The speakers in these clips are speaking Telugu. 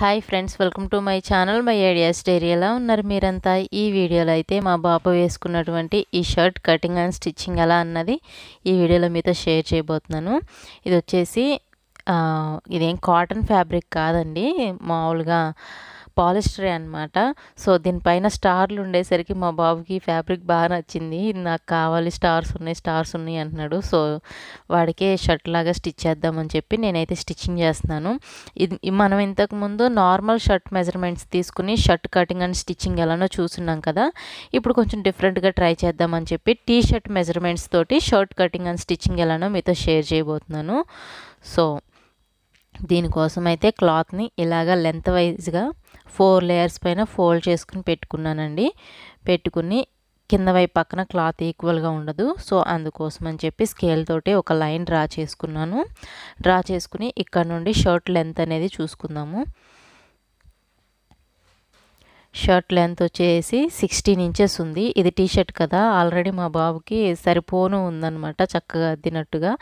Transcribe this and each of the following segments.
hi friends welcome to my channel my ideas diary ఎలా ఉన్నారు మీరంతా ఈ వీడియోలో అయితే మా బాబు వేసుకున్నటువంటి ఈ షర్ట్ కటింగ్ అండ్ స్టిచ్చింగ్ ఎలా అన్నది ఈ వీడియోలో మీతో షేర్ చేయబోతున్నాను ఇది వచ్చేసి ఇదేం కాటన్ ఫ్యాబ్రిక్ కాదండి మామూలుగా పాలిస్టరే అనమాట సో దీనిపైన స్టార్లు ఉండేసరికి మా బాబుకి ఫ్యాబ్రిక్ బాగా నచ్చింది నాకు కావాలి స్టార్స్ ఉన్నాయి స్టార్స్ ఉన్నాయి అంటున్నాడు సో వాడికే షర్ట్ లాగా స్టిచ్ చేద్దామని చెప్పి నేనైతే స్టిచ్చింగ్ చేస్తున్నాను ఇది మనం ఇంతకుముందు నార్మల్ షర్ట్ మెజర్మెంట్స్ తీసుకుని షర్ట్ కటింగ్ అండ్ స్టిచ్చింగ్ ఎలానో చూసున్నాం కదా ఇప్పుడు కొంచెం డిఫరెంట్గా ట్రై చేద్దామని చెప్పి టీ షర్ట్ మెజర్మెంట్స్ తోటి షర్ట్ కటింగ్ అండ్ స్టిచ్చింగ్ ఎలానో మీతో షేర్ చేయబోతున్నాను సో దీనికోసం అయితే క్లాత్ని ఇలాగ లెంత్ వైజ్గా ఫోర్ లేయర్స్ పైన ఫోల్డ్ చేసుకుని పెట్టుకున్నానండి పెట్టుకుని కింద వైపు పక్కన క్లాత్ ఈక్వల్గా ఉండదు సో అందుకోసం అని చెప్పి స్కేల్ తోటి ఒక లైన్ డ్రా చేసుకున్నాను డ్రా చేసుకుని ఇక్కడ నుండి షర్ట్ లెంత్ అనేది చూసుకుందాము షర్ట్ లెంత్ వచ్చేసి సిక్స్టీన్ ఇంచెస్ ఉంది ఇది టీ షర్ట్ కదా ఆల్రెడీ మా బాబుకి సరిపోను ఉందనమాట చక్కగా అద్దినట్టుగా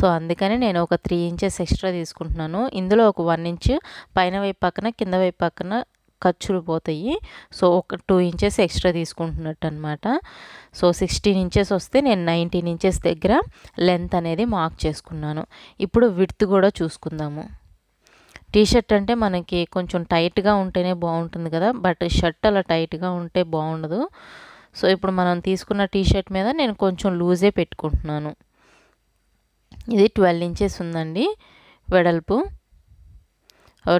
సో అందుకని నేను ఒక త్రీ ఇంచెస్ ఎక్స్ట్రా తీసుకుంటున్నాను ఇందులో ఒక వన్ ఇంచ్ పైన వైపు పక్కన కింద వైపు పక్కన ఖర్చులు పోతాయి సో ఒక టూ ఇంచెస్ ఎక్స్ట్రా తీసుకుంటున్నట్టు అనమాట సో సిక్స్టీన్ ఇంచెస్ వస్తే నేను నైన్టీన్ ఇంచెస్ దగ్గర లెంత్ అనేది మార్క్ చేసుకున్నాను ఇప్పుడు విడ్త్ కూడా చూసుకుందాము టీ షర్ట్ అంటే మనకి కొంచెం టైట్గా ఉంటేనే బాగుంటుంది కదా బట్ షర్ట్ అలా టైట్గా ఉంటే బాగుండదు సో ఇప్పుడు మనం తీసుకున్న టీ షర్ట్ మీద నేను కొంచెం లూజే పెట్టుకుంటున్నాను ఇది ట్వెల్వ్ ఇంచెస్ ఉందండి వెడల్పు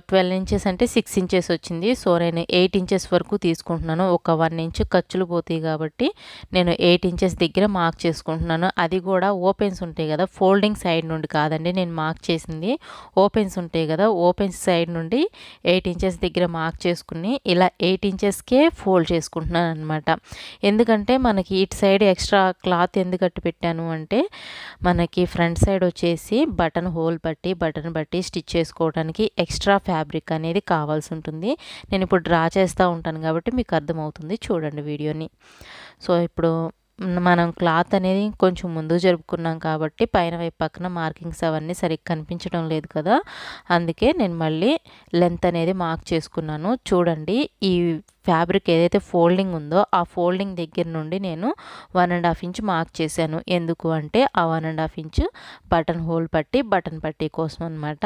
ట్వెల్వ్ ఇంచెస్ అంటే సిక్స్ ఇంచెస్ వచ్చింది సో నేను ఎయిట్ ఇంచెస్ వరకు తీసుకుంటున్నాను ఒక వన్ ఇంచ్ ఖర్చులు పోతాయి కాబట్టి నేను ఎయిట్ ఇంచెస్ దగ్గర మార్క్ చేసుకుంటున్నాను అది కూడా ఓపెన్స్ ఉంటాయి కదా ఫోల్డింగ్ సైడ్ నుండి కాదండి నేను మార్క్ చేసింది ఓపెన్స్ ఉంటాయి కదా ఓపెన్స్ సైడ్ నుండి ఎయిట్ ఇంచెస్ దగ్గర మార్క్ చేసుకుని ఇలా ఎయిట్ ఇంచెస్కే ఫోల్డ్ చేసుకుంటున్నాను అనమాట ఎందుకంటే మనకి ఇటు సైడ్ ఎక్స్ట్రా క్లాత్ ఎందుకు కట్టి పెట్టాను అంటే మనకి ఫ్రంట్ సైడ్ వచ్చేసి బటన్ హోల్ బట్టి బటన్ బట్టి స్టిచ్ చేసుకోవడానికి ఎక్స్ట్రా ఎక్స్ట్రా ఫ్యాబ్రిక్ అనేది కావాల్సి ఉంటుంది నేను ఇప్పుడు డ్రా చేస్తూ ఉంటాను కాబట్టి మీకు అర్థమవుతుంది చూడండి వీడియోని సో ఇప్పుడు మనం క్లాత్ అనేది కొంచెం ముందు జరుపుకున్నాం కాబట్టి పైన వైపు పక్కన మార్కింగ్స్ అవన్నీ సరిగ్గా కనిపించడం లేదు కదా అందుకే నేను మళ్ళీ లెంత్ అనేది మార్క్ చేసుకున్నాను చూడండి ఈ ఫ్యాబ్రిక్ ఏదైతే ఫోల్డింగ్ ఉందో ఆ ఫోల్డింగ్ దగ్గర నుండి నేను one and half inch mark చేశాను ఎందుకు అంటే ఆ one and half inch button hole పట్టి బటన్ పట్టి కోసం అనమాట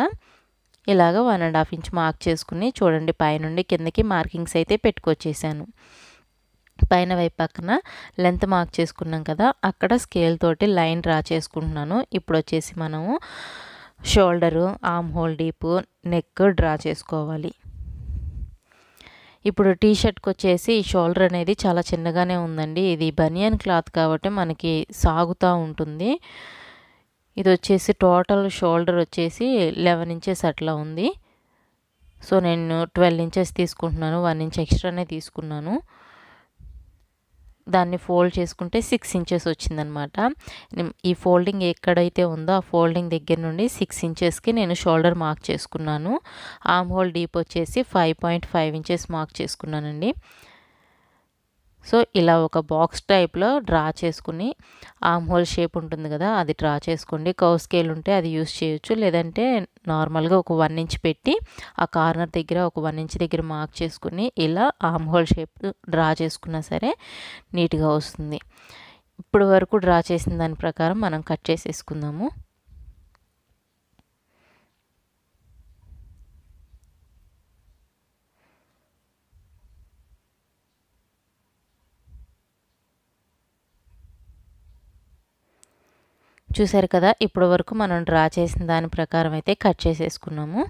ఇలాగ one and half inch mark చేసుకుని చూడండి పైనుండి కిందకి మార్కింగ్స్ అయితే పెట్టుకొచ్చేసాను పైన వైపు పక్కన లెంత్ మార్క్ చేసుకున్నాం కదా అక్కడ స్కేల్ తోటి లైన్ డ్రా చేసుకుంటున్నాను ఇప్పుడు వచ్చేసి మనము shoulder arm hole deep neck draw చేసుకోవాలి ఇప్పుడు టీ షర్ట్కి వచ్చేసి షోల్డర్ అనేది చాలా చిన్నగానే ఉందండి ఇది బనియన్ క్లాత్ కాబట్టి మనకి సాగుతూ ఉంటుంది ఇది వచ్చేసి టోటల్ షోల్డర్ వచ్చేసి లెవెన్ ఇంచెస్ అట్లా ఉంది సో నేను ట్వెల్వ్ ఇంచెస్ తీసుకుంటున్నాను వన్ ఇంచ్ ఎక్స్ట్రానే తీసుకున్నాను దాన్ని ఫోల్డ్ చేసుకుంటే సిక్స్ ఇంచెస్ వచ్చిందనమాట ఈ ఫోల్డింగ్ ఎక్కడైతే ఉందో ఆ ఫోల్డింగ్ దగ్గర నుండి సిక్స్ ఇంచెస్కి నేను షోల్డర్ మార్క్ చేసుకున్నాను ఆమ్ హోల్ డీప్ వచ్చేసి five point five inches mark చేసుకున్నానండి సో ఇలా ఒక బాక్స్ టైప్లో డ్రా చేసుకుని ఆమ్ హోల్ షేప్ ఉంటుంది కదా అది డ్రా చేసుకోండి కవ్ స్కేల్ ఉంటే అది యూస్ చేయొచ్చు లేదంటే నార్మల్గా ఒక వన్ ఇంచ్ పెట్టి ఆ కార్నర్ దగ్గర ఒక వన్ ఇంచ్ దగ్గర మార్క్ చేసుకుని ఇలా ఆమ్ హోల్ షేప్ డ్రా చేసుకున్నా సరే నీట్గా వస్తుంది ఇప్పటి వరకు డ్రా చేసిన దాని ప్రకారం మనం కట్ చేసేసుకుందాము చూసారు కదా ఇప్పటి వరకు మనం డ్రా చేసిన దాని ప్రకారం అయితే కట్ చేసేసుకున్నాము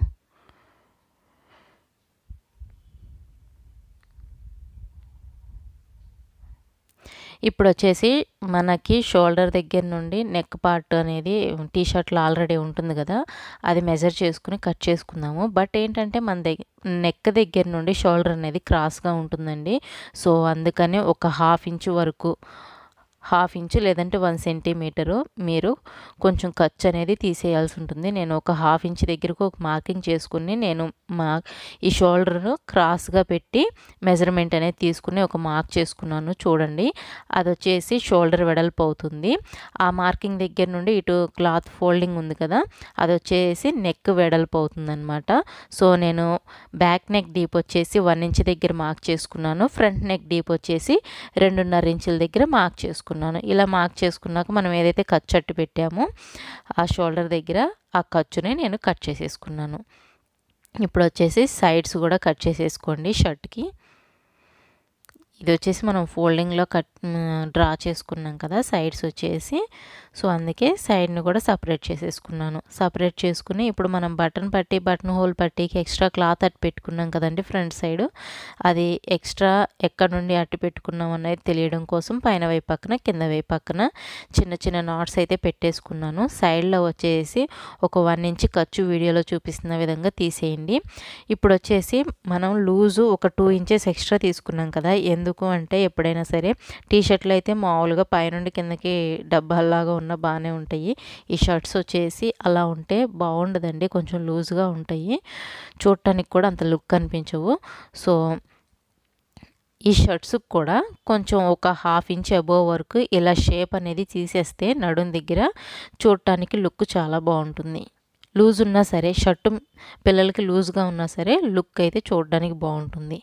ఇప్పుడు వచ్చేసి మనకి షోల్డర్ దగ్గర నుండి నెక్ పార్ట్ అనేది టీ షర్ట్లో ఆల్రెడీ ఉంటుంది కదా అది మెజర్ చేసుకుని కట్ చేసుకుందాము బట్ ఏంటంటే మన దగ్గర నెక్ దగ్గర నుండి షోల్డర్ అనేది క్రాస్గా ఉంటుందండి సో అందుకని ఒక హాఫ్ ఇంచ్ వరకు హాఫ్ ఇంచు లేదంటే వన్ సెంటీమీటరు మీరు కొంచెం ఖర్చు అనేది తీసేయాల్సి ఉంటుంది నేను ఒక హాఫ్ ఇంచ్ దగ్గరకు ఒక మార్కింగ్ చేసుకుని నేను మా ఈ షోల్డర్ను క్రాస్గా పెట్టి మెజర్మెంట్ అనేది తీసుకుని ఒక మార్క్ చేసుకున్నాను చూడండి అది వచ్చేసి షోల్డర్ వెడల్పు అవుతుంది ఆ మార్కింగ్ దగ్గర నుండి ఇటు క్లాత్ ఫోల్డింగ్ ఉంది కదా అది వచ్చేసి నెక్ వెడల్పు అవుతుందన్నమాట సో నేను బ్యాక్ నెక్ డీప్ వచ్చేసి వన్ ఇంచ్ దగ్గర మార్క్ చేసుకున్నాను ఫ్రంట్ నెక్ డీప్ వచ్చేసి రెండున్నర ఇంచుల దగ్గర మార్క్ చేసుకున్నాను చేసుకున్నాను ఇలా మార్క్ చేసుకున్నాక మనం ఏదైతే ఖర్చు పెట్టామో ఆ షోల్డర్ దగ్గర ఆ ఖర్చుని నేను కట్ చేసేసుకున్నాను ఇప్పుడు వచ్చేసి సైడ్స్ కూడా కట్ చేసేసుకోండి షర్ట్కి ఇది వచ్చేసి మనం ఫోల్డింగ్లో కట్ డ్రా చేసుకున్నాం కదా సైడ్స్ వచ్చేసి సో అందుకే సైడ్ని కూడా సపరేట్ చేసేసుకున్నాను సపరేట్ చేసుకుని ఇప్పుడు మనం బటన్ పట్టి బటన్ హోల్ పట్టి ఎక్స్ట్రా క్లాత్ అట్టు పెట్టుకున్నాం కదండి ఫ్రంట్ సైడ్ అది ఎక్స్ట్రా ఎక్కడ నుండి అట్టు పెట్టుకున్నాం అనేది తెలియడం కోసం పైన వైపు పక్కన కింద వైపు పక్కన చిన్న చిన్న నాట్స్ అయితే పెట్టేసుకున్నాను సైడ్లో వచ్చేసి ఒక వన్ ఇంచ్ ఖర్చు వీడియోలో చూపిస్తున్న విధంగా తీసేయండి ఇప్పుడు వచ్చేసి మనం లూజు ఒక టూ ఇంచెస్ ఎక్స్ట్రా తీసుకున్నాం కదా ఎందుకు అంటే ఎప్పుడైనా సరే టీ షర్ట్లు అయితే మామూలుగా పైనుండి కిందకి డబ్బాల్లాగా ఉన్నా బాగానే ఉంటాయి ఈ షర్ట్స్ వచ్చేసి అలా ఉంటే బాగుండదండి కొంచెం లూజ్గా ఉంటాయి చూడటానికి కూడా అంత లుక్ అనిపించవు సో ఈ షర్ట్స్ కూడా కొంచెం ఒక హాఫ్ ఇంచ్ అబోవ్ వరకు ఇలా షేప్ అనేది తీసేస్తే నడుం దగ్గర చూడటానికి లుక్ చాలా బాగుంటుంది లూజ్ ఉన్నా సరే షర్టు పిల్లలకి లూజ్గా ఉన్నా సరే లుక్ అయితే చూడడానికి బాగుంటుంది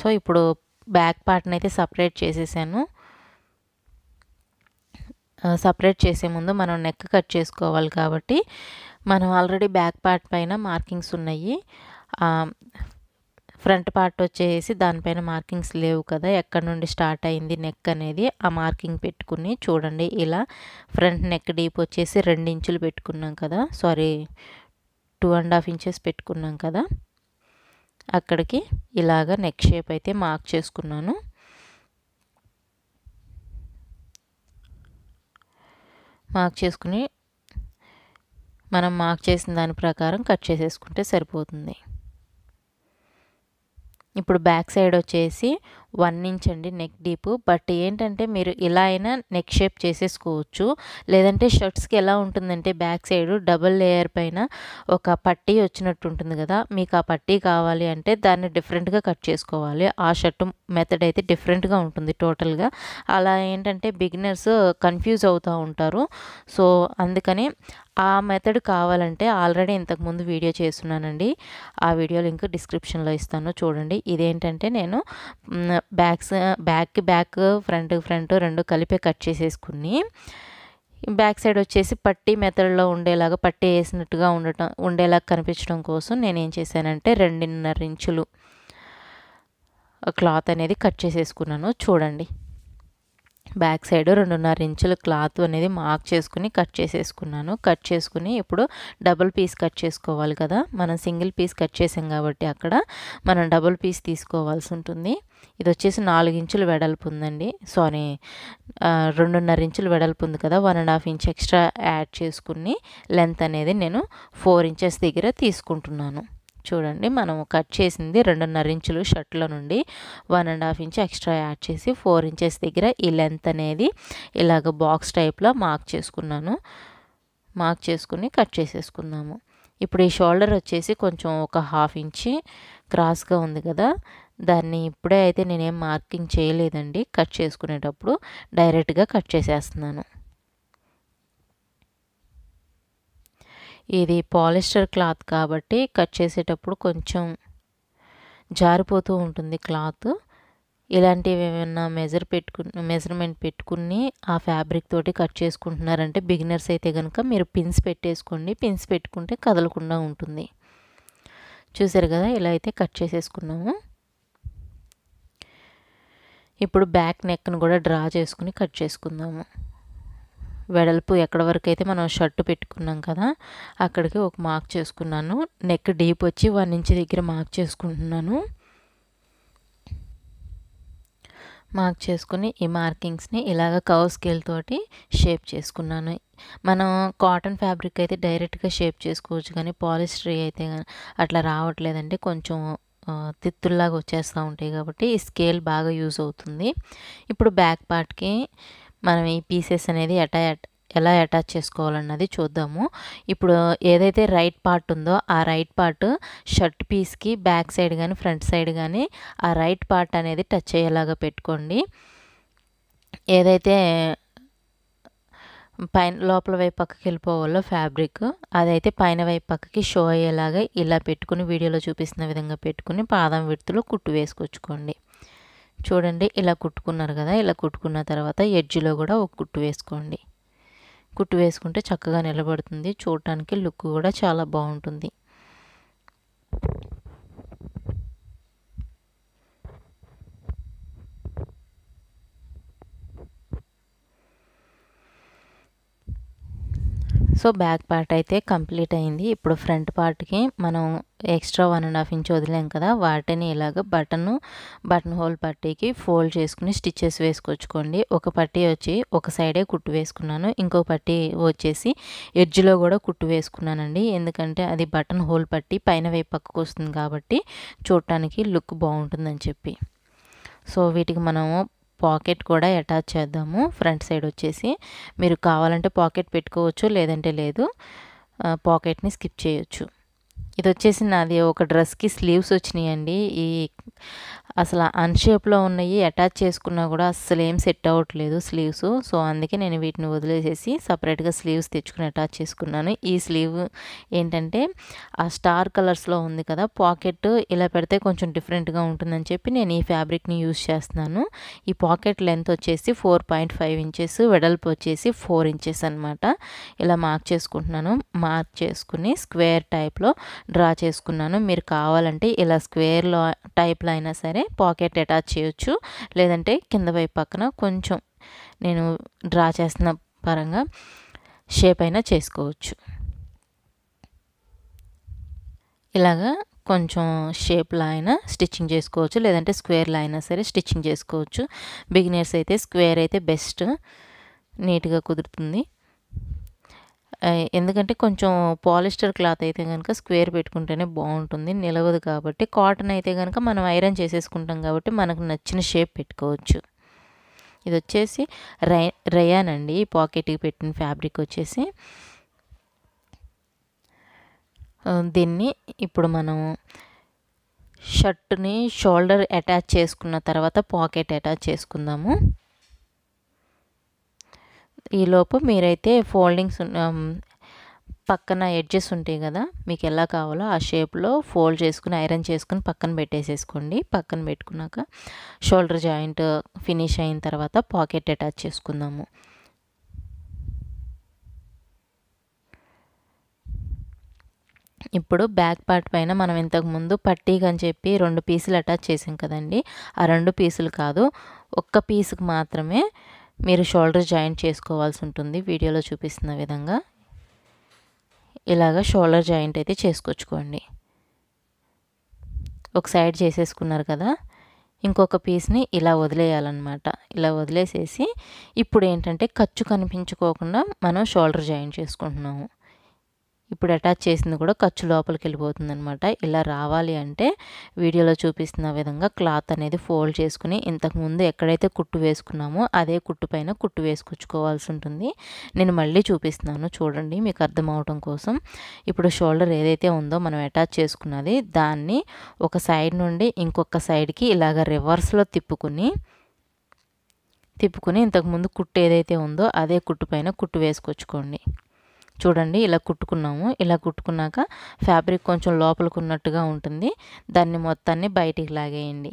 సో ఇప్పుడు బ్యాక్ పార్ట్ని అయితే సపరేట్ చేసేసాను సపరేట్ చేసే ముందు మనం నెక్ కట్ చేసుకోవాలి కాబట్టి మనం ఆల్రెడీ బ్యాక్ పార్ట్ పైన మార్కింగ్స్ ఉన్నాయి ఫ్రంట్ పార్ట్ వచ్చేసి దానిపైన మార్కింగ్స్ లేవు కదా ఎక్కడ నుండి స్టార్ట్ అయింది నెక్ అనేది ఆ మార్కింగ్ పెట్టుకుని చూడండి ఇలా ఫ్రంట్ నెక్ డీప్ వచ్చేసి రెండు ఇంచులు పెట్టుకున్నాం కదా sorry two and half inches పెట్టుకున్నాం కదా అక్కడికి ఇలాగ నెక్ షేప్ అయితే మార్క్ చేసుకున్నాను మార్క్ చేసుకుని మనం మార్క్ చేసిన దాని ప్రకారం కట్ చేసేసుకుంటే సరిపోతుంది ఇప్పుడు బ్యాక్ సైడ్ వచ్చేసి వన్ ఇంచ్ అండి నెక్ డీప్ బట్ ఏంటంటే మీరు ఇలా అయినా నెక్ షేప్ చేసేసుకోవచ్చు లేదంటే షర్ట్స్కి ఎలా ఉంటుందంటే బ్యాక్ సైడ్ డబుల్ లేయర్ పైన ఒక పట్టీ వచ్చినట్టు ఉంటుంది కదా మీకు ఆ పట్టీ కావాలి అంటే దాన్ని డిఫరెంట్గా కట్ చేసుకోవాలి ఆ షర్ట్ మెథడ్ అయితే డిఫరెంట్గా ఉంటుంది టోటల్గా అలా ఏంటంటే బిగినర్స్ కన్ఫ్యూజ్ అవుతూ ఉంటారు సో అందుకని ఆ మెథడ్ కావాలంటే ఆల్రెడీ ఇంతకుముందు వీడియో చేస్తున్నానండి ఆ వీడియో లింక్ డిస్క్రిప్షన్లో ఇస్తాను చూడండి ఇదేంటంటే నేను backs back back front front రెండు కలిపే కట్ చేసేసుకుని బ్యాక్ సైడ్ వచ్చేసి పట్టి మెథడ్లో ఉండేలాగా పట్టి వేసినట్టుగా ఉండటం ఉండేలాగా కనిపించడం కోసం నేను ఏం చేశానంటే రెండున్నర ఇంచులు క్లాత్ అనేది కట్ చేసేసుకున్నాను చూడండి బ్యాక్ సైడ్ రెండున్నర ఇంచుల క్లాత్ అనేది మార్క్ చేసుకుని కట్ చేసేసుకున్నాను కట్ చేసుకుని ఇప్పుడు డబుల్ పీస్ కట్ చేసుకోవాలి కదా మనం సింగిల్ పీస్ కట్ చేసాం కాబట్టి అక్కడ మనం డబుల్ పీస్ తీసుకోవాల్సి ఉంటుంది ఇది వచ్చేసి నాలుగు ఇంచులు వెడల్పు ఉందండి సారీ రెండున్నర ఇంచులు వెడల్పు ఉంది కదా one and half inch extra add చేసుకుని లెంత్ అనేది నేను ఫోర్ ఇంచెస్ దగ్గర తీసుకుంటున్నాను చూడండి మనం కట్ చేసింది రెండున్నర ఇంచులు షర్ట్లో నుండి one and half inch extra add చేసి ఫోర్ ఇంచెస్ దగ్గర ఈ లెంత్ అనేది ఇలాగ బాక్స్ టైప్లో మార్క్ చేసుకున్నాను మార్క్ చేసుకుని కట్ చేసేసుకుందాము ఇప్పుడు ఈ షోల్డర్ వచ్చేసి కొంచెం ఒక హాఫ్ ఇంచి క్రాస్గా ఉంది కదా దాన్ని ఇప్పుడే అయితే నేనేం మార్కింగ్ చేయలేదండి కట్ చేసుకునేటప్పుడు డైరెక్ట్గా కట్ చేసేస్తున్నాను ఇది పాలిస్టర్ క్లాత్ కాబట్టి కట్ చేసేటప్పుడు కొంచెం జారిపోతూ ఉంటుంది క్లాత్ ఇలాంటివి ఏమైనా మెజర్ పెట్టుకు మెజర్మెంట్ పెట్టుకుని ఆ ఫ్యాబ్రిక్ తోటి కట్ చేసుకుంటున్నారంటే బిగినర్స్ అయితే కనుక మీరు పిన్స్ పెట్టేసుకోండి పిన్స్ పెట్టుకుంటే కదలకుండా ఉంటుంది చూసారు కదా ఇలా అయితే కట్ చేసేసుకున్నాము ఇప్పుడు బ్యాక్ నెక్ను కూడా డ్రా చేసుకుని కట్ చేసుకుందాము వెడల్పు ఎక్కడ వరకు అయితే మనం షర్ట్ పెట్టుకున్నాం కదా అక్కడికి ఒక మార్క్ చేసుకున్నాను నెక్ డీప్ వచ్చి వన్ ఇంచ్ దగ్గర మార్క్ చేసుకుంటున్నాను మార్క్ చేసుకుని ఈ మార్కింగ్స్ని ఇలాగ కవ్ స్కేల్ తోటి షేప్ చేసుకున్నాను మనం కాటన్ ఫ్యాబ్రిక్ అయితే డైరెక్ట్గా షేప్ చేసుకోవచ్చు కానీ పాలిస్టరీ అయితే అట్లా రావట్లేదంటే కొంచెం తిత్తుల్లాగా వచ్చేస్తూ ఉంటాయి కాబట్టి ఈ స్కేల్ బాగా యూజ్ అవుతుంది ఇప్పుడు బ్యాక్ పార్ట్కి మనం ఈ పీసెస్ అనేది అటా ఎలా అటాచ్ చేసుకోవాలన్నది చూద్దాము ఇప్పుడు ఏదైతే రైట్ పార్ట్ ఉందో ఆ రైట్ పార్ట్ షర్ట్ పీస్కి బ్యాక్ సైడ్ కానీ ఫ్రంట్ సైడ్ కానీ ఆ రైట్ పార్ట్ అనేది టచ్ అయ్యేలాగా పెట్టుకోండి ఏదైతే పైన లోపల వైపు పక్కకి వెళ్ళిపోవాలో ఫ్యాబ్రిక్ అదైతే పైన వైపు పక్కకి షో అయ్యేలాగా ఇలా పెట్టుకుని వీడియోలో చూపిస్తున్న విధంగా పెట్టుకుని పాదం విడుతులు కుట్టు వేసుకొచ్చుకోండి చూడండి ఇలా కుట్టుకున్నారు కదా ఇలా కుట్టుకున్న తర్వాత ఎడ్జ్లో కూడా ఒక కుట్టు వేసుకోండి కుట్టు వేసుకుంటే చక్కగా నిలబడుతుంది చూడటానికి లుక్ కూడా చాలా బాగుంటుంది సో బ్యాక్ పార్ట్ అయితే కంప్లీట్ అయింది ఇప్పుడు ఫ్రంట్ పార్ట్కి మనం extra one and half inch వదిలేం కదా వాటిని ఇలాగ బటన్ బటన్ హోల్ పట్టీకి ఫోల్డ్ చేసుకుని స్టిచ్చెస్ వేసుకొచ్చుకోండి ఒక పట్టీ వచ్చి ఒక సైడే కుట్టు వేసుకున్నాను ఇంకో పట్టీ వచ్చేసి ఎడ్జ్లో కూడా కుట్టు వేసుకున్నానండి ఎందుకంటే అది బటన్ హోల్ పట్టి పైన వైపు పక్కకు వస్తుంది కాబట్టి చూడటానికి లుక్ బాగుంటుందని చెప్పి సో వీటికి మనము పాకెట్ కూడా అటాచ్ చేద్దాము ఫ్రంట్ సైడ్ వచ్చేసి మీరు కావాలంటే పాకెట్ పెట్టుకోవచ్చు లేదంటే లేదు పాకెట్ని స్కిప్ చేయొచ్చు ఇది వచ్చేసి నాది ఒక డ్రెస్కి స్లీవ్స్ వచ్చినాయి అండి ఈ అసలు అన్ షేప్లో ఉన్నాయి అటాచ్ చేసుకున్నా కూడా అస్సలు ఏం సెట్ అవ్వట్లేదు స్లీవ్స్ సో అందుకే నేను వీటిని వదిలేసేసి సపరేట్గా స్లీవ్స్ తెచ్చుకుని అటాచ్ చేసుకున్నాను ఈ స్లీవ్ ఏంటంటే ఆ స్టార్ కలర్స్లో ఉంది కదా పాకెట్ ఇలా పెడితే కొంచెం డిఫరెంట్గా ఉంటుందని చెప్పి నేను ఈ ఫ్యాబ్రిక్ని యూజ్ చేస్తున్నాను ఈ పాకెట్ లెంత్ వచ్చేసి ఫోర్ పాయింట్ ఫైవ్ ఇంచెస్ వెడల్పు వచ్చేసి ఫోర్ ఇంచెస్ అనమాట ఇలా మార్క్ చేసుకుంటున్నాను మార్క్ చేసుకుని స్క్వేర్ టైప్లో డ్రా చేసుకున్నాను మీరు కావాలంటే ఇలా స్క్వేర్లో టైప్లో అయినా సరే పాకెట్ అటాచ్ చేయొచ్చు లేదంటే కింద వైపు పక్కన కొంచెం నేను డ్రా చేస్తున్న పరంగా షేప్ అయినా చేసుకోవచ్చు ఇలాగా కొంచెం షేప్లో అయినా స్టిచ్చింగ్ చేసుకోవచ్చు లేదంటే స్క్వేర్లో అయినా సరే స్టిచ్చింగ్ చేసుకోవచ్చు బిగినర్స్ అయితే స్క్వేర్ అయితే బెస్ట్ నీట్గా కుదురుతుంది ఎందుకంటే కొంచెం పాలిస్టర్ క్లాత్ అయితే కనుక స్క్వేర్ పెట్టుకుంటేనే బాగుంటుంది నిలవదు కాబట్టి కాటన్ అయితే కనుక మనం ఐరన్ చేసేసుకుంటాం కాబట్టి మనకు నచ్చిన షేప్ పెట్టుకోవచ్చు ఇది వచ్చేసి రై రయాన్ అండి పాకెట్కి పెట్టిన ఫ్యాబ్రిక్ వచ్చేసి దీన్ని ఇప్పుడు మనం షర్ట్ని షోల్డర్ అటాచ్ చేసుకున్న తర్వాత పాకెట్ అటాచ్ చేసుకుందాము ఈలోపు మీరైతే ఫోల్డింగ్స్ పక్కన ఎడ్జెస్ ఉంటాయి కదా మీకు ఎలా కావాలో ఆ షేప్లో ఫోల్డ్ చేసుకుని ఐరన్ చేసుకుని పక్కన పెట్టేసేసుకోండి పక్కన పెట్టుకున్నాక షోల్డర్ జాయింట్ ఫినిష్ అయిన తర్వాత పాకెట్ అటాచ్ చేసుకుందాము ఇప్పుడు బ్యాక్ పార్ట్ పైన మనం ఇంతకుముందు పట్టీగా అని చెప్పి రెండు పీసులు అటాచ్ చేసాం కదండి ఆ రెండు పీసులు కాదు ఒక్క పీసుకు మాత్రమే మీరు షోల్డర్ జాయింట్ చేసుకోవాల్సి ఉంటుంది వీడియోలో చూపిస్తున్న విధంగా ఇలాగ షోల్డర్ జాయింట్ అయితే చేసుకొచ్చుకోండి ఒక సైడ్ చేసేసుకున్నారు కదా ఇంకొక పీస్ని ఇలా వదిలేయాలన్నమాట ఇలా వదిలేసేసి ఇప్పుడు ఏంటంటే ఖర్చు కనిపించుకోకుండా మనం షోల్డర్ జాయింట్ చేసుకుంటున్నాము ఇప్పుడు అటాచ్ చేసింది కూడా ఖర్చు లోపలికి వెళ్ళిపోతుంది అనమాట ఇలా రావాలి అంటే వీడియోలో చూపిస్తున్న విధంగా క్లాత్ అనేది ఫోల్డ్ చేసుకుని ఇంతకుముందు ఎక్కడైతే కుట్టు వేసుకున్నామో అదే కుట్టు పైన కుట్టు వేసుకొచ్చుకోవాల్సి ఉంటుంది నేను మళ్ళీ చూపిస్తున్నాను చూడండి మీకు అర్థమవటం కోసం ఇప్పుడు షోల్డర్ ఏదైతే ఉందో మనం అటాచ్ చేసుకున్నది దాన్ని ఒక సైడ్ నుండి ఇంకొక సైడ్కి ఇలాగ రివర్స్లో తిప్పుకుని తిప్పుకుని ఇంతకుముందు కుట్టు ఏదైతే ఉందో అదే కుట్టు పైన కుట్టు వేసుకొచ్చుకోండి చూడండి ఇలా కుట్టుకున్నాము ఇలా కుట్టుకున్నాక ఫ్యాబ్రిక్ కొంచెం లోపలికి ఉన్నట్టుగా ఉంటుంది దాన్ని మొత్తాన్ని బయటికి లాగేయండి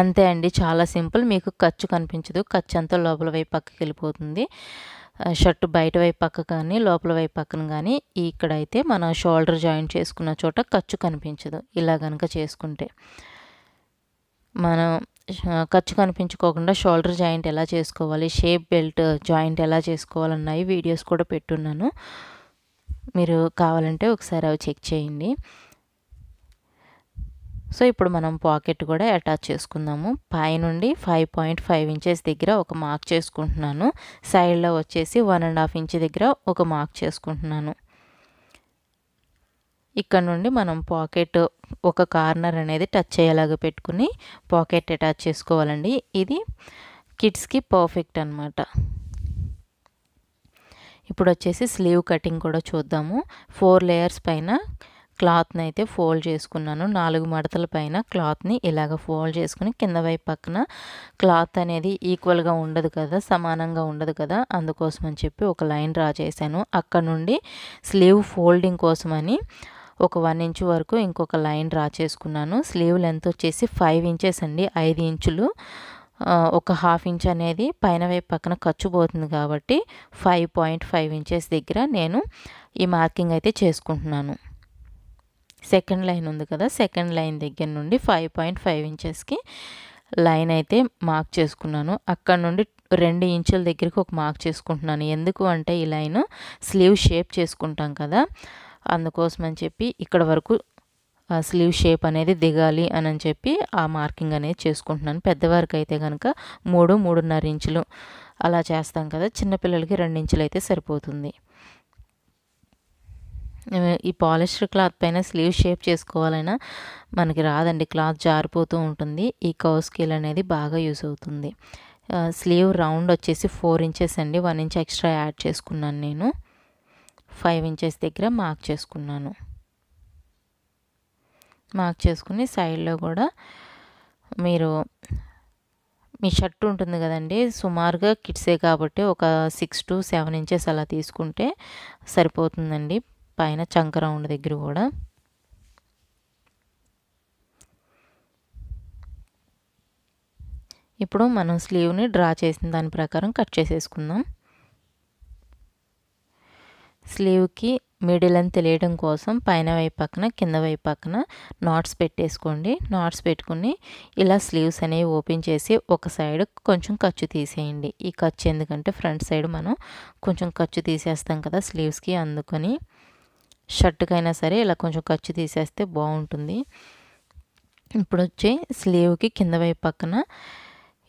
అంతే అండి చాలా సింపుల్ మీకు ఖర్చు కనిపించదు ఖర్చు అంతా లోపల వైపు పక్కకి వెళ్ళిపోతుంది షర్టు బయట వైపు పక్క కానీ లోపల వైపు పక్కన కానీ ఇక్కడైతే మన షోల్డర్ జాయింట్ చేసుకున్న చోట ఖర్చు కనిపించదు ఇలా కనుక చేసుకుంటే మనం ఖర్చు కనిపించుకోకుండా షోల్డర్ జాయింట్ ఎలా చేసుకోవాలి షేప్ బెల్ట్ జాయింట్ ఎలా చేసుకోవాలన్నాయి వీడియోస్ కూడా పెట్టున్నాను మీరు కావాలంటే ఒకసారి అవి చెక్ చేయండి సో ఇప్పుడు మనం పాకెట్ కూడా అటాచ్ చేసుకుందాము పైనుండి ఫైవ్ పాయింట్ ఫైవ్ ఇంచెస్ దగ్గర ఒక మార్క్ చేసుకుంటున్నాను సైడ్లో వచ్చేసి వన్ అండ్ హాఫ్ ఇంచ్ దగ్గర ఒక మార్క్ చేసుకుంటున్నాను ఇక్కడ నుండి మనం పాకెట్ ఒక కార్నర్ అనేది టచ్ అయ్యేలాగా పెట్టుకుని పాకెట్ అటాచ్ చేసుకోవాలండి ఇది కిడ్స్కి పర్ఫెక్ట్ అనమాట ఇప్పుడు వచ్చేసి స్లీవ్ కటింగ్ కూడా చూద్దాము ఫోర్ లేయర్స్ పైన క్లాత్ని అయితే ఫోల్డ్ చేసుకున్నాను నాలుగు మడతల పైన క్లాత్ని ఇలాగ ఫోల్డ్ చేసుకుని కింద వైపు పక్కన క్లాత్ అనేది ఈక్వల్గా ఉండదు కదా సమానంగా ఉండదు కదా అందుకోసం అని చెప్పి ఒక లైన్ డ్రా చేశాను అక్కడ నుండి స్లీవ్ ఫోల్డింగ్ కోసమని ఒక వన్ ఇంచ్ వరకు ఇంకొక లైన్ డ్రా చేసుకున్నాను స్లీవ్ లెంత్ వచ్చేసి ఫైవ్ ఇంచెస్ అండి ఐదు ఇంచులు ఒక హాఫ్ ఇంచ్ అనేది పైన వైపు పక్కన ఖర్చు పోతుంది కాబట్టి ఫైవ్ పాయింట్ ఫైవ్ ఇంచెస్ దగ్గర నేను ఈ మార్కింగ్ అయితే చేసుకుంటున్నాను సెకండ్ లైన్ ఉంది కదా సెకండ్ లైన్ దగ్గర నుండి ఫైవ్ పాయింట్ ఫైవ్ ఇంచెస్కి లైన్ అయితే మార్క్ చేసుకున్నాను అక్కడ నుండి రెండు ఇంచుల దగ్గరికి ఒక మార్క్ చేసుకుంటున్నాను ఎందుకు అంటే ఈ లైన్ స్లీవ్ షేప్ చేసుకుంటాం కదా అందుకోసమని చెప్పి ఇక్కడ వరకు స్లీవ్ షేప్ అనేది దిగాలి అని అని చెప్పి ఆ మార్కింగ్ అనేది చేసుకుంటున్నాను పెద్దవారికి అయితే కనుక మూడు మూడున్నర ఇంచులు అలా చేస్తాం కదా చిన్నపిల్లలకి రెండు ఇంచులు అయితే సరిపోతుంది ఈ పాలిస్టర్ క్లాత్ పైన స్లీవ్ షేప్ చేసుకోవాలైనా మనకి రాదండి క్లాత్ జారిపోతూ ఉంటుంది ఈ కౌ స్కేల్ అనేది బాగా యూస్ అవుతుంది స్లీవ్ రౌండ్ వచ్చేసి ఫోర్ ఇంచెస్ అండి వన్ ఇంచ్ ఎక్స్ట్రా యాడ్ చేసుకున్నాను నేను ఫైవ్ ఇంచెస్ దగ్గర మార్క్ చేసుకున్నాను మార్క్ చేసుకుని సైడ్లో కూడా మీరు మీ షర్ట్ ఉంటుంది కదండి సుమారుగా కిడ్సే కాబట్టి ఒక సిక్స్ టు సెవెన్ ఇంచెస్ అలా తీసుకుంటే సరిపోతుందండి పైన చంక రౌండ్ దగ్గర కూడా ఇప్పుడు మనం స్లీవ్ని డ్రా చేసిన దాని ప్రకారం కట్ చేసేసుకుందాం స్లీవ్కి మిడిల్ అని తెలియడం కోసం పైన వైపు పక్కన కింద వైపు పక్కన నాట్స్ పెట్టేసుకోండి నాట్స్ పెట్టుకుని ఇలా స్లీవ్స్ అనేవి ఓపెన్ చేసి ఒక సైడ్ కొంచెం ఖర్చు తీసేయండి ఈ ఖర్చు ఎందుకంటే ఫ్రంట్ సైడ్ మనం కొంచెం ఖర్చు తీసేస్తాం కదా స్లీవ్స్కి అందుకొని షర్ట్కైనా సరే ఇలా కొంచెం ఖర్చు తీసేస్తే బాగుంటుంది ఇప్పుడు వచ్చి స్లీవ్కి కింద వైపు పక్కన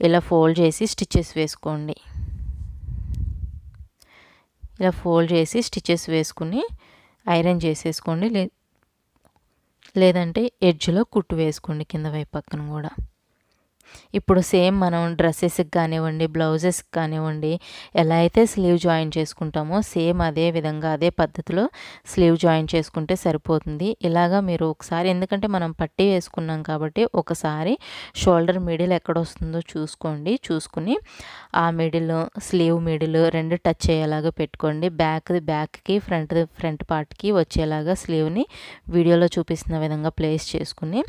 ఇలా ఫోల్డ్ చేసి స్టిచ్చెస్ వేసుకోండి ఇలా ఫోల్డ్ చేసి స్టిచెస్ వేసుకుని ఐరన్ చేసేసుకోండి లే లేదంటే ఎడ్జ్లో కుట్టు వేసుకోండి కింద వైపు పక్కన కూడా ఇప్పుడు సేమ్ మనం డ్రెస్సెస్కి కానివ్వండి బ్లౌజెస్కి కానివ్వండి ఎలా అయితే స్లీవ్ జాయిన్ చేసుకుంటామో సేమ్ అదే విధంగా అదే పద్ధతిలో స్లీవ్ జాయిన్ చేసుకుంటే సరిపోతుంది ఇలాగా మీరు ఒకసారి ఎందుకంటే మనం పట్టి వేసుకున్నాం కాబట్టి ఒకసారి షోల్డర్ మిడిల్ ఎక్కడ వస్తుందో చూసుకోండి చూసుకుని ఆ మిడిల్ స్లీవ్ మిడిల్ రెండు టచ్ అయ్యేలాగా పెట్టుకోండి బ్యాక్ది బ్యాక్కి ఫ్రంట్ ఫ్రంట్ పార్ట్కి వచ్చేలాగా స్లీవ్ని వీడియోలో చూపిస్తున్న విధంగా ప్లేస్ చేసుకుని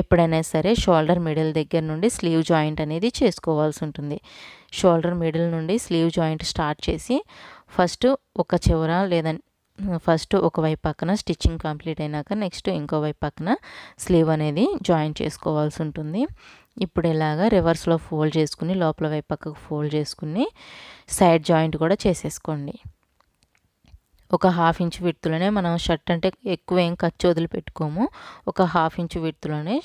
ఎప్పుడైనా సరే షోల్డర్ మిడిల్ దగ్గర నుండి స్లీవ్ జాయింట్ అనేది చేసుకోవాల్సి ఉంటుంది షోల్డర్ మిడిల్ నుండి స్లీవ్ జాయింట్ స్టార్ట్ చేసి ఫస్ట్ ఒక చివర లేదా ఫస్ట్ ఒకవైపు పక్కన స్టిచ్చింగ్ కంప్లీట్ అయినాక నెక్స్ట్ ఇంకోవైపు పక్కన స్లీవ్ అనేది జాయిన్ చేసుకోవాల్సి ఉంటుంది ఇప్పుడు ఇలాగా రివర్స్లో ఫోల్డ్ చేసుకుని లోపల వైపు పక్కకు ఫోల్డ్ చేసుకుని సైడ్ జాయింట్ కూడా చేసేసుకోండి ఒక హాఫ్ ఇంచ్ విడుతులోనే మనం షర్ట్ అంటే ఎక్కువ ఏం ఖర్చు వదిలిపెట్టుకోము ఒక హాఫ్ ఇంచ్ విడుతులోనే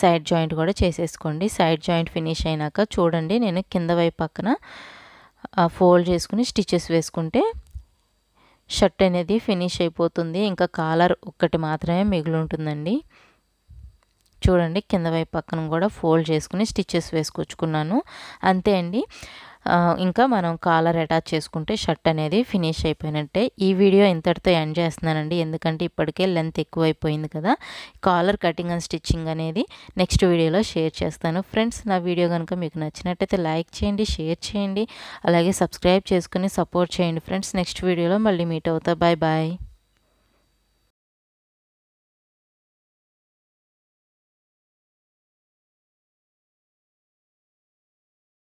సైడ్ జాయింట్ కూడా చేసేసుకోండి సైడ్ జాయింట్ ఫినిష్ అయినాక చూడండి నేను కింద వైపు పక్కన ఫోల్డ్ చేసుకుని స్టిచెస్ వేసుకుంటే షర్ట్ అనేది ఫినిష్ అయిపోతుంది ఇంకా కాలర్ ఒక్కటి మాత్రమే మిగిలి ఉంటుందండి చూడండి కింద వైపు పక్కన కూడా ఫోల్డ్ చేసుకుని స్టిచెస్ వేసుకొచ్చుకున్నాను అంతే అండి ఇంకా మనం కాలర్ అటాచ్ చేసుకుంటే షర్ట్ అనేది ఫినిష్ అయిపోయినట్టే ఈ వీడియో ఇంతటితో ఎండ్ చేస్తున్నానండి ఎందుకంటే ఇప్పటికే లెంత్ ఎక్కువైపోయింది కదా కాలర్ కటింగ్ అండ్ స్టిచ్చింగ్ అనేది నెక్స్ట్ వీడియోలో షేర్ చేస్తాను ఫ్రెండ్స్ నా వీడియో కనుక మీకు నచ్చినట్టయితే లైక్ చేయండి షేర్ చేయండి అలాగే సబ్స్క్రైబ్ చేసుకుని సపోర్ట్ చేయండి ఫ్రెండ్స్ నెక్స్ట్ వీడియోలో మళ్ళీ మీట్ అవుతా బాయ్ బాయ్